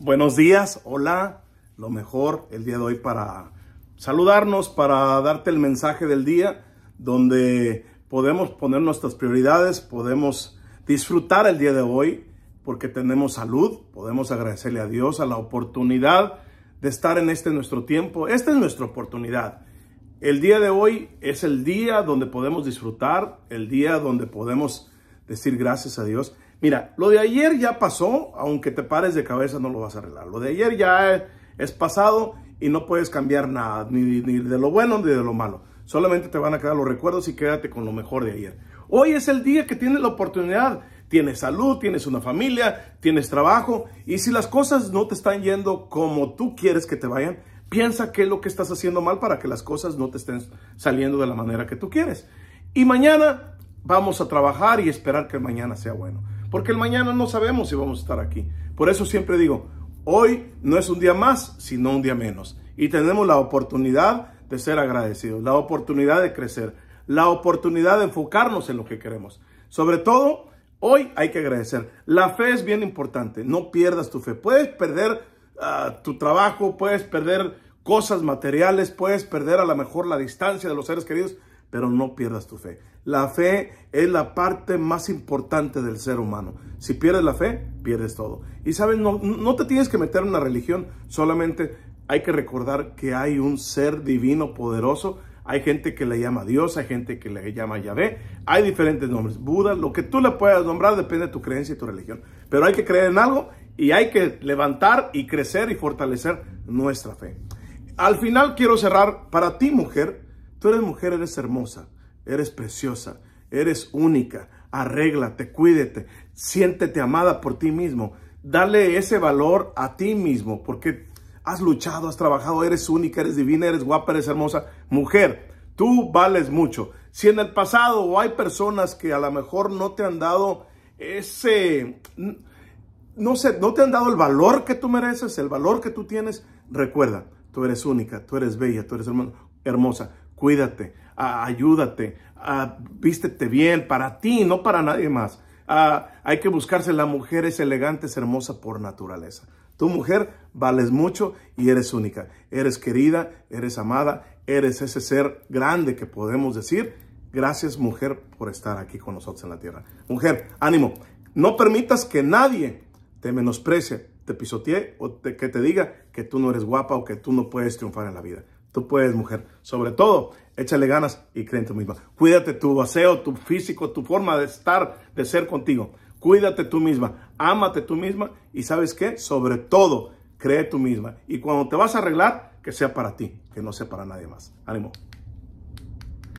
Buenos días, hola, lo mejor el día de hoy para saludarnos, para darte el mensaje del día, donde podemos poner nuestras prioridades, podemos disfrutar el día de hoy porque tenemos salud, podemos agradecerle a Dios a la oportunidad de estar en este nuestro tiempo. Esta es nuestra oportunidad. El día de hoy es el día donde podemos disfrutar, el día donde podemos decir gracias a Dios. Mira, lo de ayer ya pasó, aunque te pares de cabeza no lo vas a arreglar. Lo de ayer ya es pasado y no puedes cambiar nada, ni, de lo bueno ni de lo malo. Solamente te van a quedar los recuerdos y quédate con lo mejor de ayer. Hoy es el día que tienes la oportunidad. Tienes salud, tienes una familia, tienes trabajo. Y si las cosas no te están yendo como tú quieres que te vayan, piensa qué es lo que estás haciendo mal para que las cosas no te estén saliendo de la manera que tú quieres. Y mañana vamos a trabajar y esperar que el mañana sea bueno. Porque el mañana no sabemos si vamos a estar aquí. Por eso siempre digo, hoy no es un día más, sino un día menos. Y tenemos la oportunidad de ser agradecidos, la oportunidad de crecer, la oportunidad de enfocarnos en lo que queremos. Sobre todo, hoy hay que agradecer. La fe es bien importante, no pierdas tu fe. Puedes perder ah, tu trabajo, puedes perder cosas materiales, puedes perder a lo mejor la distancia de los seres queridos, pero no pierdas tu fe. La fe es la parte más importante del ser humano. Si pierdes la fe, pierdes todo. Y sabes, no, te tienes que meter en una religión, solamente hay que recordar que hay un ser divino poderoso. Hay gente que le llama Dios, hay gente que le llama Yahvé, hay diferentes nombres, Buda, lo que tú le puedas nombrar depende de tu creencia y tu religión. Pero hay que creer en algo y hay que levantar y crecer y fortalecer nuestra fe. Al final quiero cerrar para ti, mujer, Tú eres mujer, eres hermosa, eres preciosa, eres única. Arréglate, cuídete, siéntete amada por ti mismo. Dale ese valor a ti mismo porque has luchado, has trabajado, eres única, eres divina, eres guapa, eres hermosa. Mujer, tú vales mucho. Si en el pasado hay personas que a lo mejor no te han dado ese, no sé, no te han dado el valor que tú mereces, el valor que tú tienes, recuerda, tú eres única, tú eres bella, tú eres hermosa cuídate, ayúdate, vístete bien para ti, no para nadie más. hay que buscarse, la mujer es elegante, es hermosa por naturaleza. Tu mujer vales mucho y eres única. Eres querida, eres amada, eres ese ser grande que podemos decir. Gracias mujer por estar aquí con nosotros en la tierra. Mujer, ánimo. No permitas que nadie te menosprecie, te pisotee o que te diga que tú no eres guapa o que tú no puedes triunfar en la vida. Tú puedes, mujer. Sobre todo, échale ganas y cree en tú misma. Cuídate tu aseo, tu físico, tu forma de estar, de ser contigo. Cuídate tú misma, ámate tú misma y sabes qué, sobre todo, cree tú misma. Y cuando te vas a arreglar, que sea para ti, que no sea para nadie más. Ánimo.